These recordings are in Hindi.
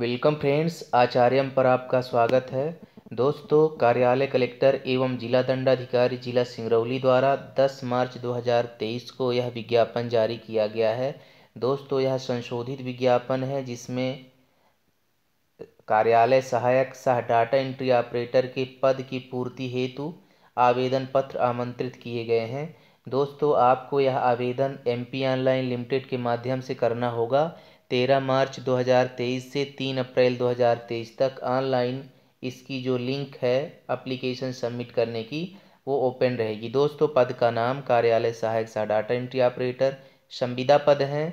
वेलकम फ्रेंड्स आचार्यम पर आपका स्वागत है दोस्तों कार्यालय कलेक्टर एवं जिला दंडाधिकारी जिला सिंगरौली द्वारा 10 मार्च 2023 को यह विज्ञापन जारी किया गया है दोस्तों यह संशोधित विज्ञापन है जिसमें कार्यालय सहायक सह डाटा एंट्री ऑपरेटर के पद की पूर्ति हेतु आवेदन पत्र आमंत्रित किए गए हैं दोस्तों आपको यह आवेदन एम ऑनलाइन लिमिटेड के माध्यम से करना होगा तेरह मार्च 2023 से तीन अप्रैल 2023 तक ऑनलाइन इसकी जो लिंक है अप्लीकेशन सबमिट करने की वो ओपन रहेगी दोस्तों पद का नाम कार्यालय सहायक सा डाटा एंट्री ऑपरेटर संविदा पद है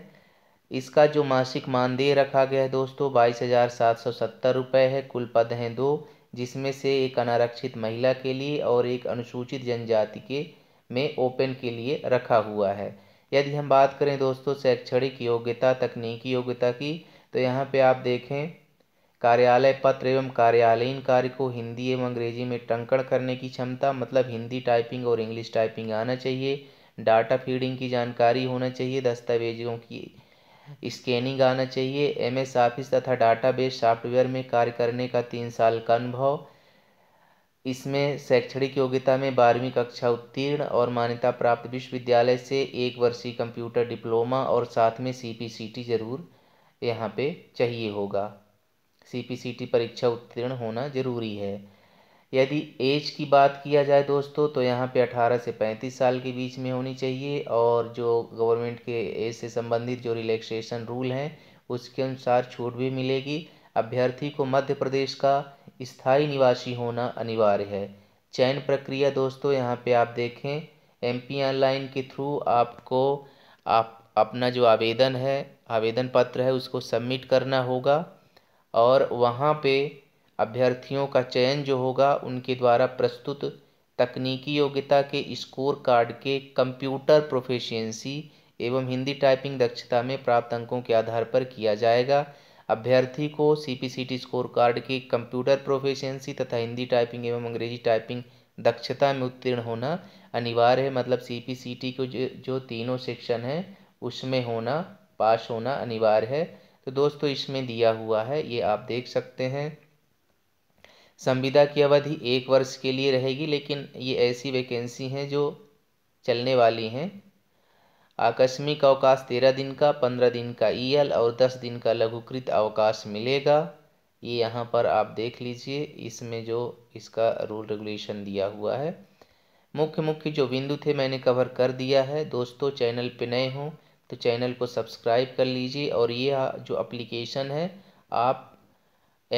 इसका जो मासिक मानदेय रखा गया है दोस्तों बाईस हज़ार सात सौ सत्तर रुपये है कुल पद हैं दो जिसमें से एक अनारक्षित महिला के लिए और एक अनुसूचित जनजाति के में ओपन के लिए रखा हुआ है यदि हम बात करें दोस्तों शैक्षणिक योग्यता तकनीकी योग्यता की तो यहाँ पे आप देखें कार्यालय पत्र एवं कार्यालयीन कार्य को हिंदी एवं अंग्रेजी में टंकण करने की क्षमता मतलब हिंदी टाइपिंग और इंग्लिश टाइपिंग आना चाहिए डाटा फीडिंग की जानकारी होना चाहिए दस्तावेजों की स्कैनिंग आना चाहिए एमएस ऑफिस तथा डाटाबेस सॉफ्टवेयर में कार्य करने का तीन साल का अनुभव इसमें शैक्षणिक योग्यता में बारहवीं कक्षा उत्तीर्ण और मान्यता प्राप्त विश्वविद्यालय से एक वर्षीय कंप्यूटर डिप्लोमा और साथ में सी पी सी टी ज़रूर यहाँ पे चाहिए होगा सी पी सी टी परीक्षा उत्तीर्ण होना ज़रूरी है यदि एज की बात किया जाए दोस्तों तो यहाँ पे 18 से 35 साल के बीच में होनी चाहिए और जो गवर्नमेंट के एज से संबंधित जो रिलैक्सेशन रूल हैं उसके अनुसार छूट भी मिलेगी अभ्यर्थी को मध्य प्रदेश का स्थायी निवासी होना अनिवार्य है चयन प्रक्रिया दोस्तों यहाँ पे आप देखें एम पी ऑनलाइन के थ्रू आपको आप अपना जो आवेदन है आवेदन पत्र है उसको सबमिट करना होगा और वहाँ पे अभ्यर्थियों का चयन जो होगा उनके द्वारा प्रस्तुत तकनीकी योग्यता के स्कोर कार्ड के कंप्यूटर प्रोफेशियंसी एवं हिंदी टाइपिंग दक्षता में प्राप्त अंकों के आधार पर किया जाएगा अभ्यर्थी को सीपीसीटी स्कोर कार्ड के कंप्यूटर प्रोफेशनसी तथा हिंदी टाइपिंग एवं अंग्रेजी टाइपिंग दक्षता में उत्तीर्ण होना अनिवार्य है मतलब सीपीसीटी को जो, जो तीनों सेक्शन हैं उसमें होना पास होना अनिवार्य है तो दोस्तों इसमें दिया हुआ है ये आप देख सकते हैं संविदा की अवधि एक वर्ष के लिए रहेगी लेकिन ये ऐसी वैकेंसी हैं जो चलने वाली हैं आकस्मिक अवकाश तेरह दिन का पंद्रह दिन का ईएल e और दस दिन का लघुकृत अवकाश मिलेगा ये यहाँ पर आप देख लीजिए इसमें जो इसका रूल रेगुलेशन दिया हुआ है मुख्य मुख्य जो बिंदु थे मैंने कवर कर दिया है दोस्तों चैनल पे नए हों तो चैनल को सब्सक्राइब कर लीजिए और ये जो अप्लीकेशन है आप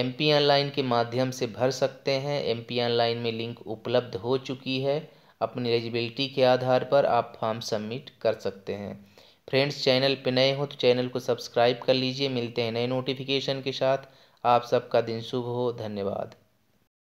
एम पी ऑनलाइन के माध्यम से भर सकते हैं एम पी ऑनलाइन में लिंक उपलब्ध हो चुकी है अपनी एलिजिबिलिटी के आधार पर आप फॉर्म सबमिट कर सकते हैं फ्रेंड्स चैनल पर नए हो तो चैनल को सब्सक्राइब कर लीजिए मिलते हैं नए नोटिफिकेशन के साथ आप सबका दिन शुभ हो धन्यवाद